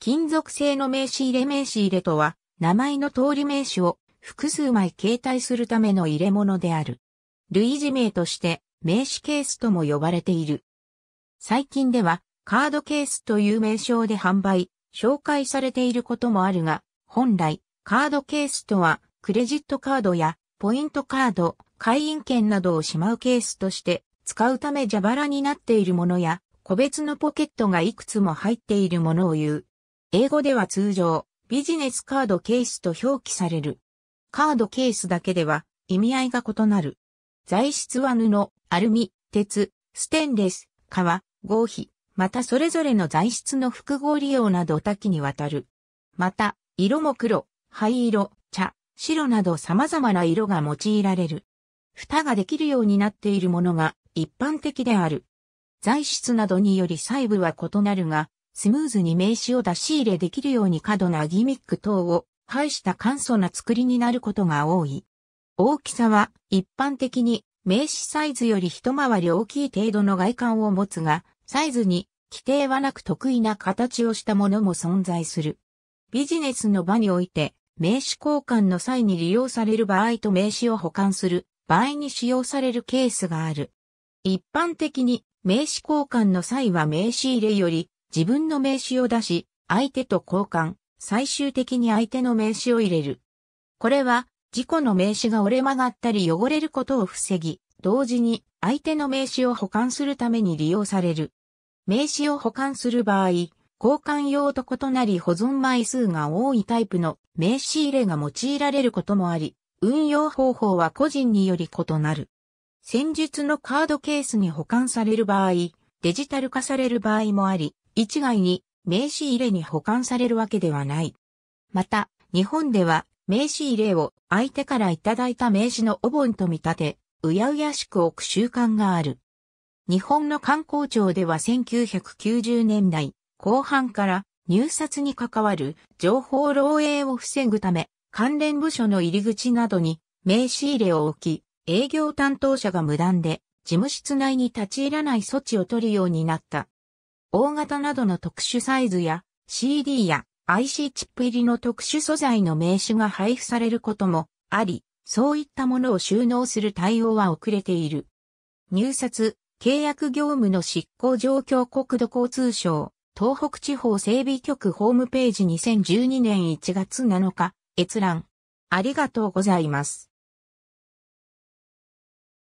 金属製の名刺入れ名刺入れとは、名前の通り名刺を複数枚携帯するための入れ物である。類似名として名刺ケースとも呼ばれている。最近ではカードケースという名称で販売、紹介されていることもあるが、本来カードケースとはクレジットカードやポイントカード、会員券などをしまうケースとして使うため蛇腹になっているものや個別のポケットがいくつも入っているものを言う。英語では通常、ビジネスカードケースと表記される。カードケースだけでは意味合いが異なる。材質は布、アルミ、鉄、ステンレス、革、合皮、またそれぞれの材質の複合利用など多岐にわたる。また、色も黒、灰色、茶、白など様々な色が用いられる。蓋ができるようになっているものが一般的である。材質などにより細部は異なるが、スムーズに名詞を出し入れできるように過度なギミック等を排した簡素な作りになることが多い。大きさは一般的に名詞サイズより一回り大きい程度の外観を持つが、サイズに規定はなく得意な形をしたものも存在する。ビジネスの場において、名詞交換の際に利用される場合と名詞を保管する場合に使用されるケースがある。一般的に名詞交換の際は名詞入れより自分の名刺を出し、相手と交換、最終的に相手の名刺を入れる。これは、事故の名刺が折れ曲がったり汚れることを防ぎ、同時に相手の名刺を保管するために利用される。名刺を保管する場合、交換用と異なり保存枚数が多いタイプの名刺入れが用いられることもあり、運用方法は個人により異なる。戦術のカードケースに保管される場合、デジタル化される場合もあり、一概に名刺入れに保管されるわけではない。また、日本では名刺入れを相手からいただいた名刺のお盆と見立て、うやうやしく置く習慣がある。日本の観光庁では1990年代後半から入札に関わる情報漏洩を防ぐため、関連部署の入り口などに名刺入れを置き、営業担当者が無断で事務室内に立ち入らない措置を取るようになった。大型などの特殊サイズや CD や IC チップ入りの特殊素材の名刺が配布されることもあり、そういったものを収納する対応は遅れている。入札、契約業務の執行状況国土交通省、東北地方整備局ホームページ2012年1月7日、閲覧。ありがとうございます。